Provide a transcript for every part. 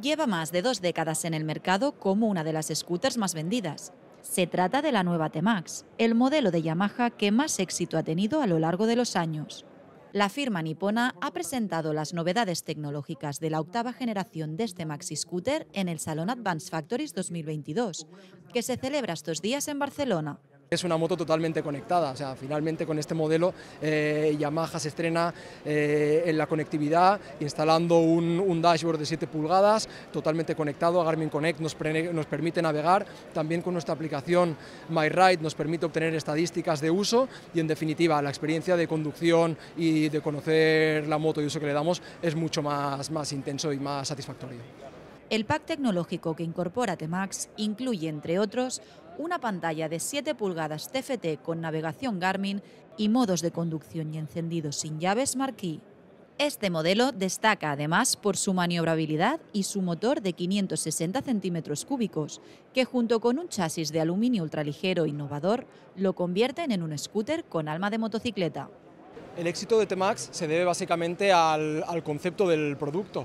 lleva más de dos décadas en el mercado como una de las scooters más vendidas. Se trata de la nueva temax el modelo de Yamaha que más éxito ha tenido a lo largo de los años. La firma nipona ha presentado las novedades tecnológicas de la octava generación de este maxi scooter en el Salón Advanced Factories 2022, que se celebra estos días en Barcelona es una moto totalmente conectada. O sea, finalmente con este modelo eh, Yamaha se estrena eh, en la conectividad, instalando un, dashboard de 7 pulgadas, totalmente conectado a Garmin Connect, nos, permite navegar, también con nuestra aplicación MyRide nos permite obtener estadísticas de uso y en definitiva la experiencia de conducción y de conocer la moto y uso que le damos es mucho más, más intenso y más satisfactorio. El pack tecnológico que incorpora Temax incluye, entre otros, una pantalla de 7 pulgadas TFT con navegación Garmin y modos de conducción y encendido sin llaves marquí Este modelo destaca además por su maniobrabilidad y su motor de 560 centímetros cúbicos, que junto con un chasis de aluminio ultraligero innovador lo convierten en un scooter con alma de motocicleta. El éxito de Temax se debe básicamente al concepto del producto.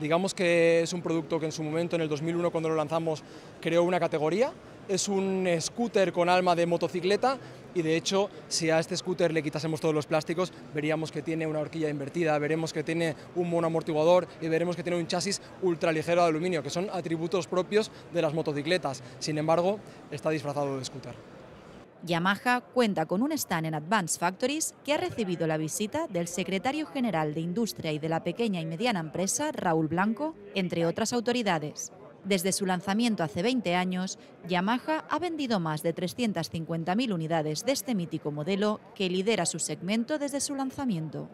Digamos que es un producto que en su momento, en el 2001, cuando lo lanzamos, creó una categoría. Es un scooter con alma de motocicleta y de hecho, si a este scooter le quitásemos todos los plásticos, veríamos que tiene una horquilla invertida, veremos que tiene un amortiguador y veremos que tiene un chasis ultraligero de aluminio, que son atributos propios de las motocicletas. Sin embargo, está disfrazado de scooter. Yamaha cuenta con un stand en Advanced Factories que ha recibido la visita del secretario general de Industria y de la Pequeña y Mediana Empresa, Raúl Blanco, entre otras autoridades. Desde su lanzamiento hace 20 años, Yamaha ha vendido más de 350.000 unidades de este mítico modelo que lidera su segmento desde su lanzamiento.